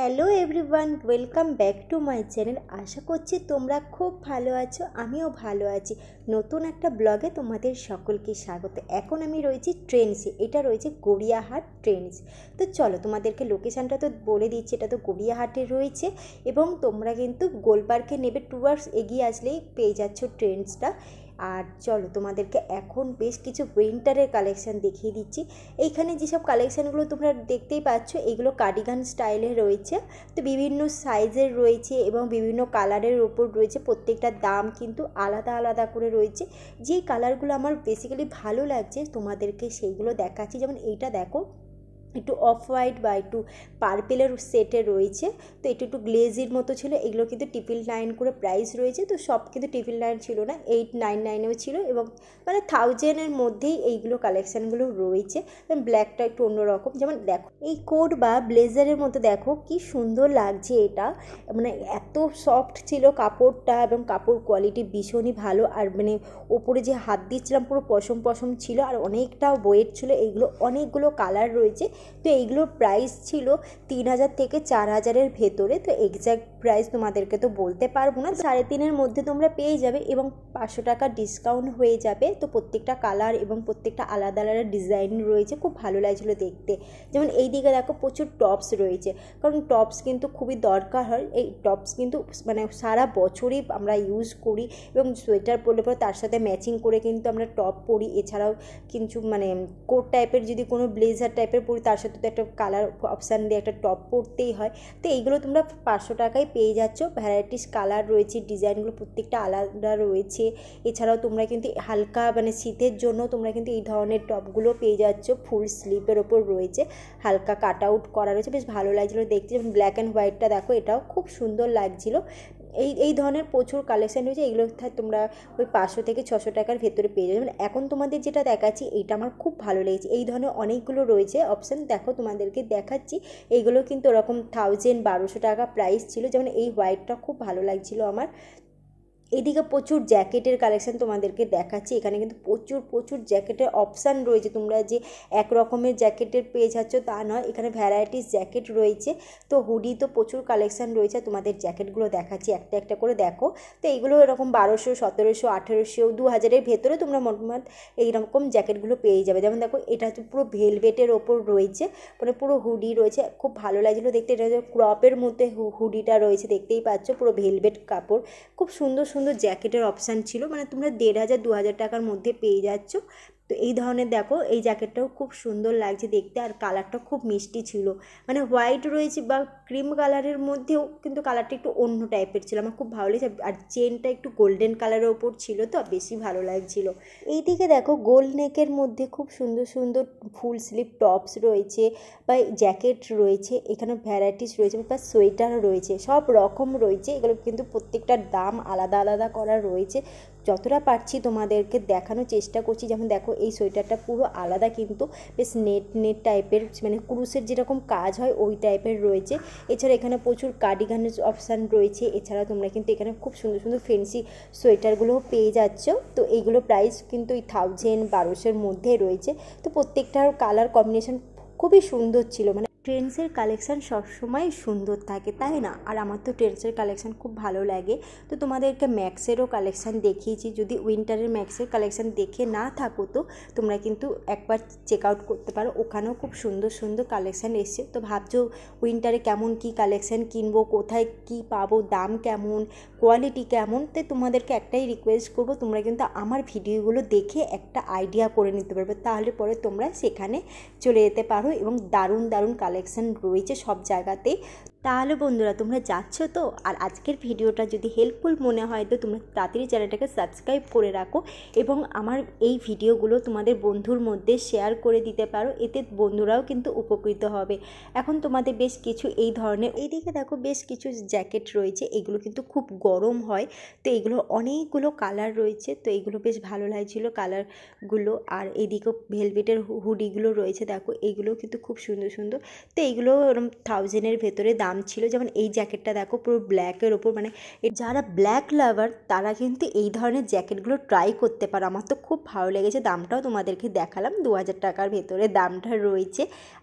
hello everyone welcome back to my channel আশা করছি তোমরা খুব ভালো আছো আমিও ভালো আছি নতুন একটা ব্লগে তোমাদের সকলকে স্বাগত এখন আমি রয়েছি ট্রেন্সে এটা রয়েছে গড়িয়াহাট ট্রেন্স তো চলো তোমাদেরকে লোকেশানটা তো বলে দিচ্ছি এটা তো গড়িয়াহাটে রয়েছে এবং তোমরা কিন্তু গোলপার্কে নেবে টু এগিয়ে আসলেই পেয়ে যাচ্ছ ট্রেন্সটা আর চলো তোমাদেরকে এখন বেশ কিছু উইন্টারের কালেকশান দেখিয়ে দিচ্ছি এইখানে যেসব কালেকশানগুলো তোমরা দেখতেই পাচ্ছ এগুলো কার্ডিগান স্টাইলে রয়েছে তো বিভিন্ন সাইজের রয়েছে এবং বিভিন্ন কালারের ওপর রয়েছে প্রত্যেকটা দাম কিন্তু আলাদা আলাদা করে রয়েছে যে কালারগুলো আমার বেসিক্যালি ভালো লাগছে তোমাদেরকে সেইগুলো দেখাচ্ছি যেমন এইটা দেখো একটু অফ হোয়াইট বা একটু পার্পেলের সেটে রয়েছে তো এটা একটু গ্লেজির মতো ছিল এগুলো কিন্তু টিপিল নাইন করে প্রাইস রয়েছে তো সব কিন্তু টিপিল নাইন ছিল না এইট নাইন নাইনেও ছিল এবং মানে থাউজেন্ডের মধ্যেই এইগুলো কালেকশানগুলো রয়েছে ব্ল্যাকটা একটু অন্যরকম যেমন দেখো এই কোট বা ব্লেজারের মতো দেখো কি সুন্দর লাগছে এটা মানে এত সফট ছিল কাপড়টা এবং কাপড় কোয়ালিটি ভীষণই ভালো আর মানে ওপরে যে হাত দিচ্ছিলাম পুরো পশম পশম ছিল আর অনেকটা ওয়েট ছিল এইগুলো অনেকগুলো কালার রয়েছে তো এইগুলোর প্রাইস ছিল তিন হাজার থেকে চার হাজারের ভেতরে তো এক্স্যাক্ট প্রাইস তোমাদেরকে তো বলতে পারবো না সাড়ে তিনের মধ্যে তোমরা পেয়ে যাবে এবং পাঁচশো টাকা ডিসকাউন্ট হয়ে যাবে তো প্রত্যেকটা কালার এবং প্রত্যেকটা আলাদা আলাদা ডিজাইন রয়েছে খুব ভালো লাগছিলো দেখতে যেমন এই দিকে দেখো প্রচুর টপস রয়েছে কারণ টপস কিন্তু খুবই দরকার হয় এই টপস কিন্তু মানে সারা বছরই আমরা ইউজ করি এবং সোয়েটার পরলে পরে তার সাথে ম্যাচিং করে কিন্তু আমরা টপ পরি এছাড়াও কিছু মানে কোট টাইপের যদি কোনো ব্লেজার টাইপের পরি তার সাথে তো একটা কালার অপশান দিয়ে একটা টপ পরতেই হয় তো এইগুলো তোমরা পাঁচশো টাকায় পেয়ে যাচ্ছ ভ্যারাইটিস কালার রয়েছে ডিজাইনগুলো প্রত্যেকটা আলাদা রয়েছে এছাড়াও তোমরা কিন্তু হালকা মানে শীতের জন্য তোমরা কিন্তু এই ধরনের টপগুলো পেয়ে যাচ্ছ ফুল স্লিপের ওপর রয়েছে হালকা কাট আউট করা রয়েছে বেশ ভালো লাগছিলো দেখতে যেমন ব্ল্যাক অ্যান্ড হোয়াইটটা দেখো এটাও খুব সুন্দর লাগছিলো এই এই ধরনের প্রচুর কালেকশান রয়েছে এগুলো তোমরা ওই পাঁচশো থেকে ছশো টাকার ভেতরে পেয়ে যাবে মানে এখন তোমাদের যেটা দেখাচ্ছি এইটা আমার খুব ভালো লেগেছে এই ধরনের অনেকগুলো রয়েছে অপশান দেখো তোমাদেরকে দেখাচ্ছি এইগুলো কিন্তু ওরকম থাউজেন্ড বারোশো টাকা প্রাইস ছিল যেমন এই হোয়াইটটা খুব ভালো লাগছিল আমার এদিকে প্রচুর জ্যাকেটের কালেকশান তোমাদেরকে দেখাচ্ছি এখানে কিন্তু প্রচুর প্রচুর জ্যাকেটের অপশান রয়েছে তোমরা যে এক রকমের জ্যাকেটের পেয়ে যাচ্ছ তা নয় এখানে ভ্যারাইটিস জ্যাকেট রয়েছে তো হুডি তো প্রচুর কালেকশান রয়েছে তোমাদের জ্যাকেটগুলো দেখাচ্ছি একটা একটা করে দেখো তো এইগুলো এরকম বারোশো সতেরোশো আঠেরোশো দু হাজারের ভেতরে তোমরা মোটামুটি এইরকম জ্যাকেটগুলো পেয়ে যাবে যেমন দেখো এটা হচ্ছে পুরো ভেলভেটের ওপর রয়েছে মানে পুরো হুডি রয়েছে খুব ভালো লাগছিলো দেখতে এটা ক্রপের মধ্যে হুডিটা রয়েছে দেখতেই পাচ্ছ পুরো ভেলভেট কাপড় খুব সুন্দর সুন্দর জ্যাকেটের অপশান ছিল মানে তোমরা দেড় হাজার দু হাজার টাকার মধ্যে পেয়ে যাচ্ছ তো এই ধরনের দেখো এই জ্যাকেটটাও খুব সুন্দর লাগছে দেখতে আর কালারটা খুব মিষ্টি ছিল মানে হোয়াইট রয়েছে বা ক্রিম কালারের মধ্যেও কিন্তু কালারটা একটু অন্য টাইপের ছিল আমার খুব ভালো লেগেছে আর চেনটা একটু গোল্ডেন কালারের ওপর ছিল তো বেশি ভালো লাগছিল এইদিকে দেখো গোল্ড নেকের মধ্যে খুব সুন্দর সুন্দর ফুল স্লিপ টপস রয়েছে বা জ্যাকেট রয়েছে এখানে ভ্যারাইটিস রয়েছে বা সোয়েটার রয়েছে সব রকম রয়েছে এগুলো কিন্তু প্রত্যেকটার দাম আলাদা আলাদা করা রয়েছে যতটা পারছি তোমাদেরকে দেখানোর চেষ্টা করছি যেমন দেখো এই সোয়েটারটা পুরো আলাদা কিন্তু বেশ নেট নেট টাইপের মানে ক্রুশের যেরকম কাজ হয় ওই টাইপের রয়েছে এছাড়া এখানে প্রচুর কার্ডিগানের অপশান রয়েছে এছাড়া তোমরা কিন্তু এখানে খুব সুন্দর সুন্দর ফেন্সি সোয়েটারগুলোও পেয়ে যাচ্ছ তো এইগুলো প্রাইস কিন্তু এই থাউজেন্ড বারোশোর মধ্যে রয়েছে তো প্রত্যেকটার কালার কম্বিনেশন খুবই সুন্দর ছিল মানে ট্রেন্ডসের কালেকশান সবসময় সুন্দর থাকে তাই না আর আমার তো ট্রেন্ডসের কালেকশান খুব ভালো লাগে তো তোমাদেরকে ম্যাক্সেরও কালেকশান দেখিয়েছি যদি উইন্টারের ম্যাক্সের কালেকশান দেখে না থাকো তো তোমরা কিন্তু একবার চেক আউট করতে পারো ওখানেও খুব সুন্দর সুন্দর কালেকশান এসছে তো ভাবছো উইন্টারে কেমন কি কালেকশান কিনবো কোথায় কি পাবো দাম কেমন কোয়ালিটি কেমন তো তোমাদেরকে একটাই রিকোয়েস্ট করবো তোমরা কিন্তু আমার ভিডিওগুলো দেখে একটা আইডিয়া করে নিতে পারবে তাহলে পরে তোমরা সেখানে চলে যেতে পারো এবং দারুণ দারুণ কালেকশন রয়েছে সব জায়গাতে তাহলে বন্ধুরা তোমরা যাচ্ছ তো আর আজকের ভিডিওটা যদি হেল্পফুল মনে হয় তো তোমরা তাড়াতাড়ি চ্যানেলটাকে সাবস্ক্রাইব করে রাখো এবং আমার এই ভিডিওগুলো তোমাদের বন্ধুর মধ্যে শেয়ার করে দিতে পারো এতে বন্ধুরাও কিন্তু উপকৃত হবে এখন তোমাদের বেশ কিছু এই ধরনের এইদিকে দেখো বেশ কিছু জ্যাকেট রয়েছে এগুলো কিন্তু খুব গরম হয় তো এগুলো অনেকগুলো কালার রয়েছে তো এগুলো বেশ ভালো লাগছিল কালারগুলো আর এদিকে ভেলভেটের হুডিগুলো রয়েছে দেখো এগুলো কিন্তু খুব সুন্দর সুন্দর তো এইগুলো থাউজেন্ডের ভেতরে দাম দাম ছিল যেমন এই জ্যাকেটটা দেখো পুরো ব্ল্যাকের ওপর মানে যারা ব্ল্যাক লাভার তারা কিন্তু এই ধরনের জ্যাকেটগুলো ট্রাই করতে পারো আমার তো খুব ভালো লেগেছে দামটাও তোমাদেরকে দেখালাম দু হাজার টাকার ভেতরে দামটা রয়েছে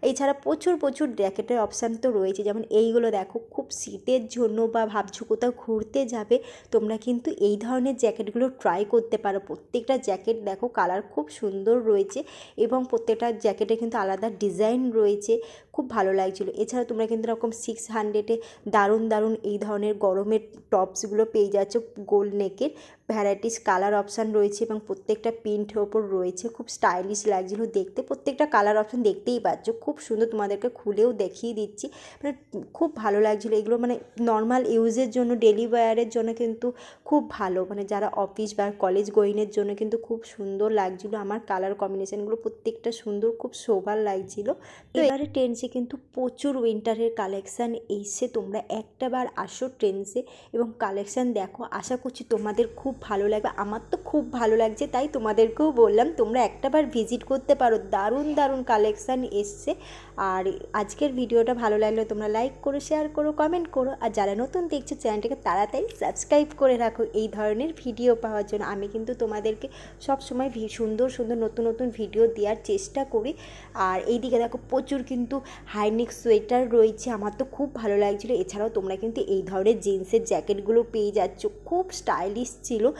এছাড়া প্রচুর প্রচুর জ্যাকেটের অপশান তো রয়েছে যেমন এইগুলো দেখো খুব শীতের জন্য বা ভাবছো কোথাও ঘুরতে যাবে তোমরা কিন্তু এই ধরনের জ্যাকেটগুলো ট্রাই করতে পারো প্রত্যেকটা জ্যাকেট দেখো কালার খুব সুন্দর রয়েছে এবং প্রত্যেকটা জ্যাকেটে কিন্তু আলাদা ডিজাইন রয়েছে খুব ভালো লাগছিলো এছাড়া তোমরা কিন্তু এরকম সিক্স হান্ড্রেডে দারুণ দারুণ এই ধরনের গরমের টপসগুলো পেয়ে যাচ্ছ গোল নেকের ভ্যারাইটিস কালার অপশান রয়েছে এবং প্রত্যেকটা প্রিন্টের ওপর রয়েছে খুব স্টাইলিশ লাগছিল দেখতে প্রত্যেকটা কালার অপশান দেখতেই পাচ্ছ খুব সুন্দর তোমাদেরকে খুলেও দেখিয়ে দিচ্ছি মানে খুব ভালো লাগছিলো এগুলো মানে নর্মাল ইউজের জন্য ডেলি জন্য কিন্তু খুব ভালো মানে যারা অফিস বা কলেজ গোয়িনের জন্য কিন্তু খুব সুন্দর লাগছিলো আমার কালার কম্বিনেশানগুলো প্রত্যেকটা সুন্দর খুব শোভার লাগছিলো তো এবারে ট্রেন্ডসে কিন্তু প্রচুর উইন্টারের কালেকশান এসে তোমরা একটা বার আসো ট্রেন্সে এবং কালেকশান দেখো আশা করছি তোমাদের খুব খুব ভালো লাগবে আমার তো খুব ভালো লাগছে তাই তোমাদেরকেও বললাম তোমরা একটাবার ভিজিট করতে পারো দারুণ দারুণ কালেকশান এসছে আর আজকের ভিডিওটা ভালো লাগলে তোমরা লাইক করো শেয়ার করো কমেন্ট করো আর যারা নতুন দেখছো চ্যানেলটাকে তাড়াতাড়ি সাবস্ক্রাইব করে রাখো এই ধরনের ভিডিও পাওয়ার জন্য আমি কিন্তু তোমাদেরকে সবসময় সুন্দর সুন্দর নতুন নতুন ভিডিও দেওয়ার চেষ্টা করি আর এইদিকে দেখো প্রচুর কিন্তু হাইনেক সোয়েটার রয়েছে আমার তো খুব ভালো লাগছিলো এছাড়াও তোমরা কিন্তু এই ধরনের জিন্সের জ্যাকেটগুলো পেয়ে যাচ্ছ খুব স্টাইলিশ ছিল যেগুলো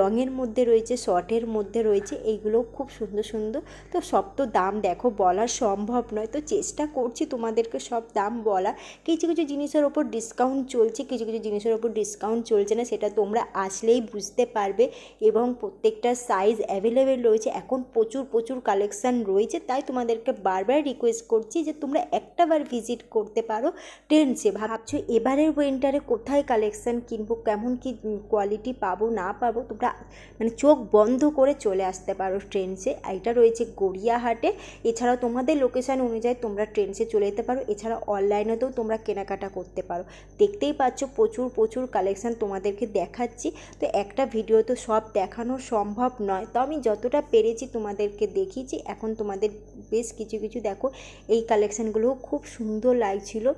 লংয়ের মধ্যে রয়েছে শর্টের মধ্যে রয়েছে এইগুলো খুব সুন্দর সুন্দর তো সব তো দাম দেখো বলা সম্ভব নয় তো চেষ্টা করছি তোমাদেরকে সব দাম বলা কিছু কিছু জিনিসের ওপর ডিসকাউন্ট চলছে কিছু কিছু জিনিসের ওপর ডিসকাউন্ট চলছে না সেটা তোমরা আসলেই বুঝতে পারবে এবং প্রত্যেকটা সাইজ অ্যাভেলেবেল রয়েছে এখন প্রচুর প্রচুর কালেকশান রয়েছে তাই তোমাদেরকে বারবার রিকোয়েস্ট করছি যে তোমরা একটাবার ভিজিট করতে পারো ট্রেন্ডসে ভাবছো এবারের উইন্টারে কোথায় কালেকশান কিনবো কেমন কি কোয়ালিটি পাবো না পারো তোমরা মানে চোখ বন্ধ করে চলে আসতে পারো ট্রেনসে এটা রয়েছে গড়িয়াহাটে এছাড়াও তোমাদের লোকেশান অনুযায়ী তোমরা ট্রেনসে চলে যেতে পারো এছাড়া অনলাইনেতেও তোমরা কেনাকাটা করতে পারো দেখতেই পাচ্ছ প্রচুর প্রচুর কালেকশান তোমাদেরকে দেখাচ্ছি তো একটা ভিডিও তো সব দেখানো সম্ভব নয় তো আমি যতটা পেরেছি তোমাদেরকে দেখিয়েছি এখন তোমাদের বেশ কিছু কিছু দেখো এই কালেকশানগুলোও খুব সুন্দর লাগছিলো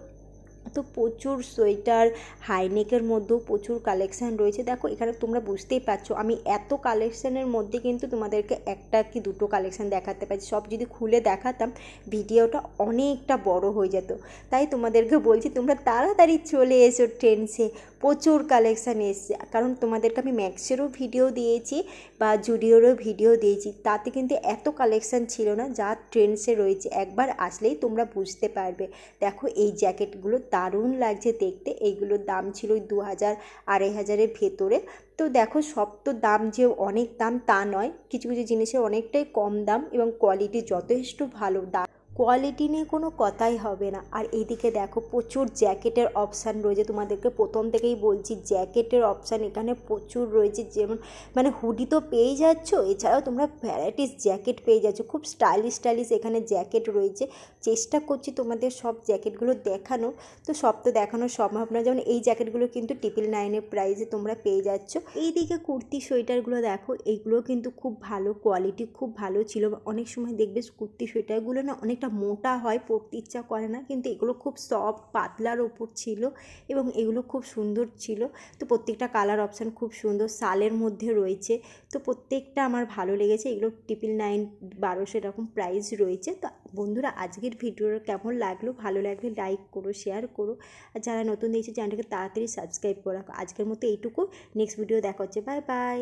তো প্রচুর সোয়েটার হাইনেকের মধ্যেও প্রচুর কালেকশান রয়েছে দেখো এখানে তোমরা বুঝতেই পারছো আমি এত কালেকশানের মধ্যে কিন্তু তোমাদেরকে একটা কি দুটো কালেকশান দেখাতে পারছি সব যদি খুলে দেখাতাম ভিডিওটা অনেকটা বড় হয়ে যেত তাই তোমাদেরকে বলছি তোমরা তাড়াতাড়ি চলে এসো ট্রেন্ডসে প্রচুর কালেকশান এসছে কারণ তোমাদেরকে আমি ম্যাক্সেরও ভিডিও দিয়েছি বা জুডিওরও ভিডিও দিয়েছি তাতে কিন্তু এত কালেকশান ছিল না যা ট্রেন্ডসে রয়েছে একবার আসলেই তোমরা বুঝতে পারবে দেখো এই জ্যাকেটগুলো তা দারুণ লাগছে দেখতে এইগুলোর দাম ছিল ওই দু হাজার আড়াই হাজারের ভেতরে তো দেখো সব তো দাম যে অনেক দাম তা নয় কিছু কিছু জিনিসের অনেকটাই কম দাম এবং কোয়ালিটি যথেষ্ট ভালো দাম কোয়ালিটি নিয়ে কোনো কথাই হবে না আর এদিকে দেখো প্রচুর জ্যাকেটের অপশান রয়েছে তোমাদেরকে প্রথম থেকেই বলছি জ্যাকেটের অপশান এখানে প্রচুর রয়েছে যেমন মানে হুডি তো পেয়ে যাচ্ছ এছাড়াও তোমরা ভ্যারাইটিস জ্যাকেট পেয়ে যাচ্ছ খুব স্টাইলিশ স্টাইলিশ এখানে জ্যাকেট রয়েছে চেষ্টা করছি তোমাদের সব জ্যাকেটগুলো দেখানো তো সব তো দেখানো সম্ভব না যেমন এই জ্যাকেটগুলো কিন্তু টিপিল নাইনের প্রাইসে তোমরা পেয়ে যাচ্ছ এইদিকে কুর্তি সোয়েটারগুলো দেখো এইগুলো কিন্তু খুব ভালো কোয়ালিটি খুব ভালো ছিল অনেক সময় দেখবে কুর্তি সোয়েটারগুলো না অনেকটা অনেকটা মোটা হয় পরতে ইচ্ছা করে না কিন্তু এগুলো খুব সফট পাতলার ওপর ছিল এবং এগুলো খুব সুন্দর ছিল তো প্রত্যেকটা কালার অপশান খুব সুন্দর সালের মধ্যে রয়েছে তো প্রত্যেকটা আমার ভালো লেগেছে এগুলো ট্রিপল নাইন বারোশো এরকম প্রাইস রয়েছে তো বন্ধুরা আজকের ভিডিওটা কেমন লাগলো ভালো লাগলে লাইক করো শেয়ার করো আর যারা নতুন দিয়েছে চ্যানেলকে তাড়াতাড়ি সাবস্ক্রাইব করো আজকের মতো এইটুকু নেক্সট ভিডিও দেখা হচ্ছে বাই বাই